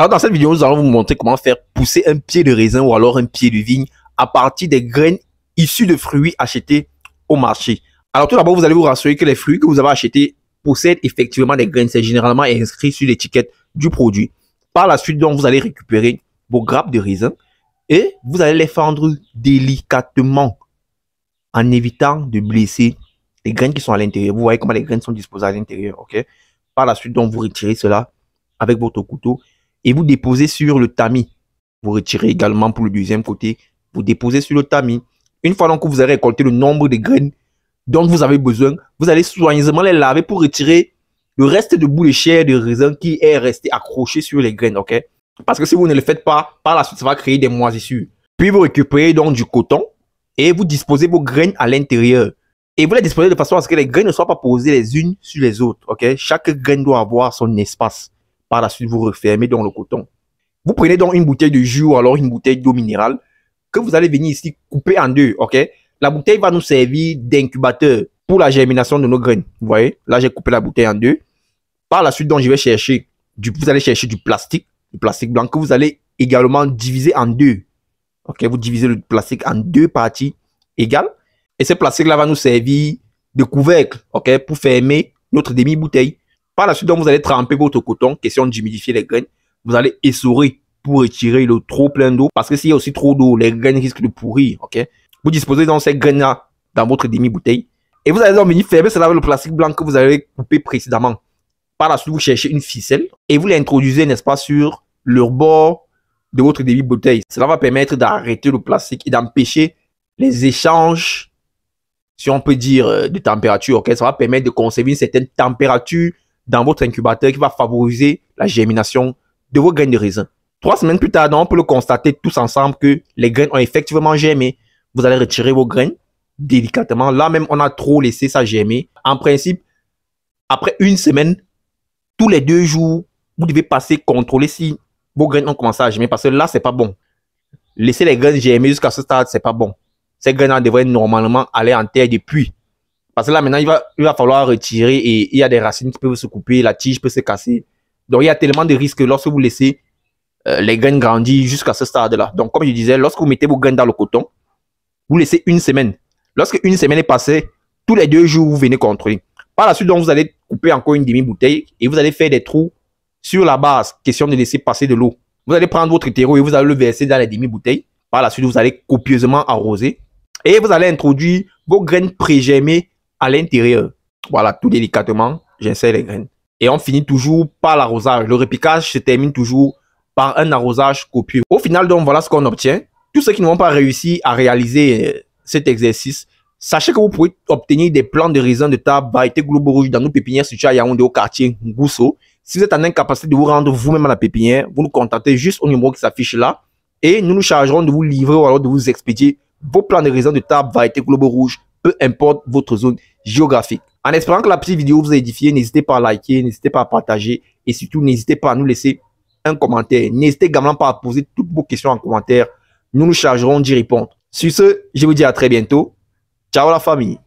Alors dans cette vidéo, nous allons vous montrer comment faire pousser un pied de raisin ou alors un pied de vigne à partir des graines issues de fruits achetés au marché. Alors tout d'abord, vous allez vous rassurer que les fruits que vous avez achetés possèdent effectivement des graines. C'est généralement inscrit sur l'étiquette du produit. Par la suite, donc, vous allez récupérer vos grappes de raisin et vous allez les fendre délicatement en évitant de blesser les graines qui sont à l'intérieur. Vous voyez comment les graines sont disposées à l'intérieur, ok Par la suite, donc, vous retirez cela avec votre couteau et vous déposez sur le tamis. Vous retirez également pour le deuxième côté, vous déposez sur le tamis. Une fois donc que vous avez récolté le nombre de graines dont vous avez besoin, vous allez soigneusement les laver pour retirer le reste de bout de chair de raisin qui est resté accroché sur les graines, ok Parce que si vous ne le faites pas, par la suite, ça va créer des moisissures. Puis vous récupérez donc du coton et vous disposez vos graines à l'intérieur. Et vous les disposez de façon à ce que les graines ne soient pas posées les unes sur les autres, ok Chaque graine doit avoir son espace. Par la suite, vous refermez dans le coton. Vous prenez donc une bouteille de jus ou alors une bouteille d'eau minérale que vous allez venir ici couper en deux, ok La bouteille va nous servir d'incubateur pour la germination de nos graines. Vous voyez Là, j'ai coupé la bouteille en deux. Par la suite, donc, je vais chercher, du, vous allez chercher du plastique, du plastique blanc que vous allez également diviser en deux. Ok, vous divisez le plastique en deux parties égales. Et ce plastique-là va nous servir de couvercle, ok, pour fermer notre demi-bouteille. Par la suite, donc, vous allez tremper votre coton, question d'humidifier les graines. Vous allez essorer pour retirer le trop plein d'eau, parce que s'il y a aussi trop d'eau, les graines risquent de pourrir, ok Vous disposez donc ces graines-là dans votre demi-bouteille, et vous allez donc venir fermer cela avec le plastique blanc que vous avez coupé précédemment. Par la suite, vous cherchez une ficelle, et vous l'introduisez, n'est-ce pas, sur le bord de votre demi-bouteille. Cela va permettre d'arrêter le plastique et d'empêcher les échanges si on peut dire, euh, de température. ok Ça va permettre de conserver une certaine température dans votre incubateur qui va favoriser la germination de vos graines de raisin. Trois semaines plus tard, on peut le constater tous ensemble que les graines ont effectivement germé. Vous allez retirer vos graines délicatement. Là même, on a trop laissé ça germer. En principe, après une semaine, tous les deux jours, vous devez passer contrôler si vos graines ont commencé à germer parce que là, c'est pas bon. Laisser les graines germer jusqu'à ce stade, n'est pas bon. Ces graines devraient normalement aller en terre depuis parce que là, maintenant, il va, va falloir retirer et il y a des racines qui peuvent se couper, la tige peut se casser. Donc, il y a tellement de risques lorsque vous laissez euh, les graines grandir jusqu'à ce stade-là. Donc, comme je disais, lorsque vous mettez vos graines dans le coton, vous laissez une semaine. Lorsque une semaine est passée, tous les deux jours, vous venez contrôler. Par la suite, donc, vous allez couper encore une demi-bouteille et vous allez faire des trous sur la base, question de laisser passer de l'eau. Vous allez prendre votre terreau et vous allez le verser dans les demi-bouteille. Par la suite, vous allez copieusement arroser et vous allez introduire vos graines pré-germées à l'intérieur. Voilà, tout délicatement, j'insère les graines. Et on finit toujours par l'arrosage. Le repiquage se termine toujours par un arrosage copieux. Au final, donc, voilà ce qu'on obtient. Tous ceux qui n'ont pas réussi à réaliser euh, cet exercice, sachez que vous pouvez obtenir des plans de raisin de table variété globo rouge dans nos pépinières situées à Yaoundé au quartier Ngousso. Si vous êtes en incapacité de vous rendre vous-même à la pépinière, vous nous contactez juste au numéro qui s'affiche là et nous nous chargerons de vous livrer ou alors de vous expédier vos plans de raisin de table variété globe rouge peu importe votre zone géographique. En espérant que la petite vidéo vous a édifié, n'hésitez pas à liker, n'hésitez pas à partager et surtout n'hésitez pas à nous laisser un commentaire. N'hésitez également pas à poser toutes vos questions en commentaire. Nous nous chargerons d'y répondre. Sur ce, je vous dis à très bientôt. Ciao la famille.